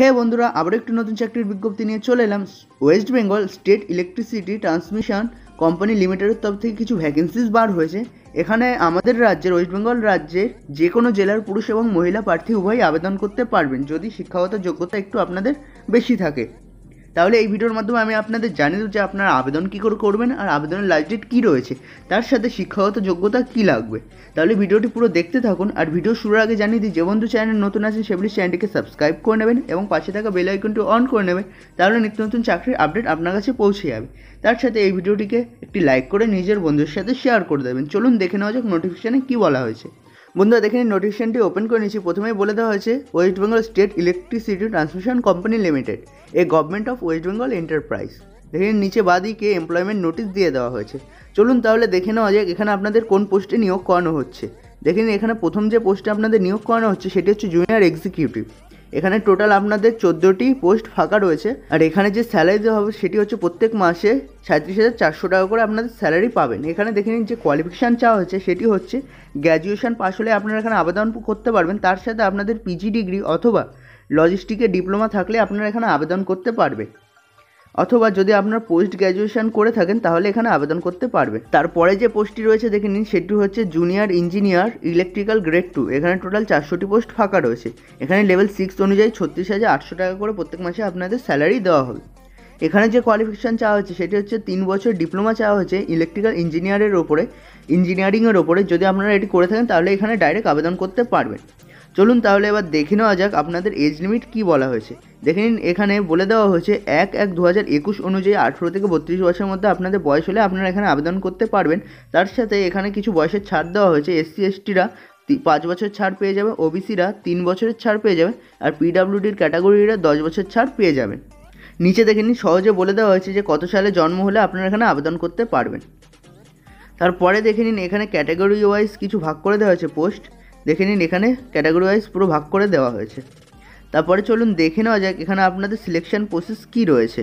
হে বন্ধুরা আবার একটি নতুন চাকরির বিজ্ঞপ্তি নিয়ে চলে এলাম West Bengal State Electricity Transmission Company লিমিটেডের তরফ থেকে কিছু ভ্যাকেন্সিস বার হয়েছে এখানে আমাদের রাজ্যের ওয়েস্ট বেঙ্গল রাজ্যের যে কোনো জেলার পুরুষ এবং মহিলা প্রার্থী উভয়ই আবেদন করতে পারবেন যদি শিক্ষাগত যোগ্যতা একটু আপনাদের বেশি থাকে তাহলে এই ভিডিওর মাধ্যমে আমি আপনাদের জানিয়ে দেবো যে আপনারা আবেদন কী করে করবেন আর আবেদনের লাস্ট ডেট কী রয়েছে তার সাথে শিক্ষাগত যোগ্যতা কী লাগবে তাহলে ভিডিওটি পুরো দেখতে থাকুন আর ভিডিও শুরুর আগে জানিয়ে দিই যে বন্ধু চ্যানেল নতুন আছে সেগুলি চ্যানেলটিকে সাবস্ক্রাইব করে নেবেন এবং পাশে থাকা বেল আইকনটি অন করে নেবেন তাহলে নিত্য নতুন চাকরির আপডেট আপনার কাছে পৌঁছে যাবে তার সাথে এই ভিডিওটিকে একটি লাইক করে নিজের বন্ধুর সাথে শেয়ার করে দেবেন চলুন দেখে নেওয়া যাক নোটিফিকেশানে কী বলা হয়েছে বন্ধুরা দেখে নিন নোটিফিকেশনটি ওপেন করে নিচ্ছি প্রথমেই বলে দেওয়া হয়েছে West Bengal State Electricity Transmission Company Limited a government of West Bengal enterprise দেখেন নিচে বাদিকে এমপ্লয়মেন্ট নোটিশ দিয়ে দেওয়া হয়েছে চলুন তাহলে দেখে নেওয়া যাক এখানে আপনাদের কোন পোস্টে নিয়োগ করানো হচ্ছে দেখে এখানে প্রথম যে পোস্টে আপনাদের নিয়োগ করানো হচ্ছে সেটি হচ্ছে জুনিয়র এক্সিকিউটিভ এখানে টোটাল আপনাদের চোদ্দোটি পোস্ট ফাঁকা রয়েছে আর এখানে যে স্যালারি দেওয়া হবে সেটি হচ্ছে প্রত্যেক মাসে সাঁত্রিশ হাজার চারশো টাকা করে আপনাদের স্যালারি পাবেন এখানে দেখে নিন যে কোয়ালিফিকেশান চাওয়া হয়েছে সেটি হচ্ছে গ্র্যাজুয়েশন পাস হলে আপনারা এখানে আবেদন করতে পারবেন তার সাথে আপনাদের পিজি ডিগ্রি অথবা লজিস্টিকের ডিপ্লোমা থাকলে আপনারা এখানে আবেদন করতে পারবে অথবা যদি আপনার পোস্ট গ্র্যাজুয়েশন করে থাকেন তাহলে এখানে আবেদন করতে পারবে তারপরে যে পোস্টটি রয়েছে দেখে নিন সেটি হচ্ছে junior engineer electrical grade two এখানে টোটাল চারশোটি পোস্ট ফাঁকা রয়েছে এখানে লেভেল সিক্স অনুযায়ী ছত্রিশ হাজার আটশো টাকা করে প্রত্যেক মাসে আপনাদের স্যালারি দেওয়া হবে এখানে যে কোয়ালিফিকেশান চাওয়া হয়েছে সেটি হচ্ছে তিন বছর ডিপ্লোমা চাওয়া হয়েছে ইলেকট্রিক্যাল ইঞ্জিনিয়ারের ওপরে ইঞ্জিনিয়ারিংয়ের ওপরে যদি আপনারা এটি করে থাকেন তাহলে এখানে ডাইরেক্ট আবেদন করতে পারবেন চলুন তাহলে এবার দেখে নেওয়া যাক আপনাদের এজ লিমিট কী বলা হয়েছে দেখে নিন এখানে বলে দেওয়া হয়েছে এক এক দু হাজার একুশ অনুযায়ী আঠেরো থেকে বত্রিশ বছরের মধ্যে আপনাদের বয়স হলে আপনারা এখানে আবেদন করতে পারবেন তার সাথে এখানে কিছু বয়সের ছাড় দেওয়া হয়েছে এসসি এসটিরা পাঁচ বছর ছাড় পেয়ে যাবে ওবিসিরা তিন বছরের ছাড় পেয়ে যাবে আর পিডাব্লিউডির ক্যাটাগরিরা দশ বছর ছাড় পেয়ে যাবেন নিচে দেখে নিন সহজে বলে দেওয়া হয়েছে যে কত সালে জন্ম হলে আপনারা এখানে আবেদন করতে পারবেন তারপরে দেখে নিন এখানে ক্যাটাগরি ওয়াইজ কিছু ভাগ করে দেওয়া হয়েছে পোস্ট দেখে নিন এখানে ক্যাটাগরি ওয়াইজ পুরো ভাগ করে দেওয়া হয়েছে তারপরে চলুন দেখে নেওয়া যাক এখানে আপনাদের সিলেকশন প্রসেস কী রয়েছে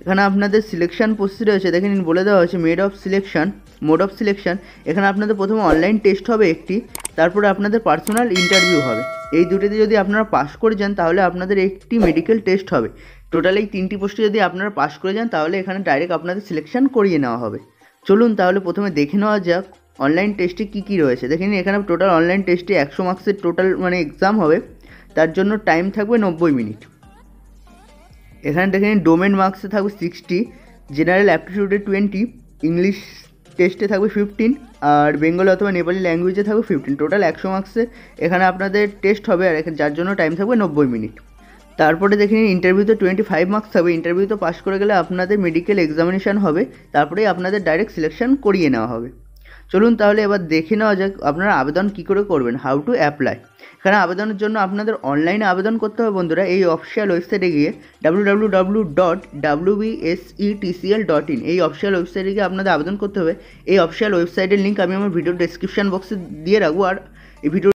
এখানে আপনাদের সিলেকশান প্রসেস রয়েছে দেখে নিন বলে দেওয়া হয়েছে made of selection mode of selection এখানে আপনাদের প্রথমে অনলাইন টেস্ট হবে একটি তারপরে আপনাদের পার্সোনাল ইন্টারভিউ হবে এই দুটিতে যদি আপনারা পাস করে যান তাহলে আপনাদের একটি মেডিকেল টেস্ট হবে টোটাল এই তিনটি পোস্টে যদি আপনারা পাস করে যান তাহলে এখানে ডাইরেক্ট আপনাদের সিলেকশন করিয়ে নেওয়া হবে চলুন তাহলে প্রথমে দেখে নেওয়া যাক অনলাইন টেস্টে কী কী রয়েছে দেখে নিন এখানে টোটাল অনলাইন টেস্টে একশো মার্কসের টোটাল মানে এক্সাম হবে তার জন্য টাইম থাকবে নব্বই মিনিট এখানে দেখে নিন ডোমেন মার্কসে থাকবে সিক্সটি জেনারেল অ্যাপটিটিউডে টোয়েন্টি ইংলিশ টেস্টে থাকবে ফিফটিন আর বেঙ্গল অথবা নেপালি ল্যাঙ্গুয়েজে থাকবে ফিফটিন টোটাল একশো মার্কসে এখানে আপনাদের টেস্ট হবে আর এখানে যার জন্য টাইম থাকবে নব্বই মিনিট তারপরে দেখে নিন ইন্টারভিউতে টোয়েন্টি ফাইভ মার্কস হবে ইন্টারভিউ তো পাস করে গেলে আপনাদের মেডিকেল এক্সামিনেশান হবে তারপরেই আপনাদের ডাইরেক্ট সিলেকশন করিয়ে নেওয়া হবে চলুন তাহলে এবার দেখে নেওয়া যাক আপনারা আবেদন কী করে করবেন হাউ টু অ্যাপ্লাই এখানে আবেদনের জন্য আপনাদের অনলাইনে আবেদন করতে হবে বন্ধুরা এই অফিসিয়াল ওয়েবসাইটে গিয়ে W W W dot W BSETCL dot in এই অফিসিয়াল ওয়েবসাইটে গিয়ে আপনাদের আবেদন করতে হবে এই অফিসিয়াল ওয়েবসাইটের লিঙ্ক আমি আমার ভিডিও ডেসক্রিপশন বক্সে দিয়ে রাখবো আর এই ভিডিও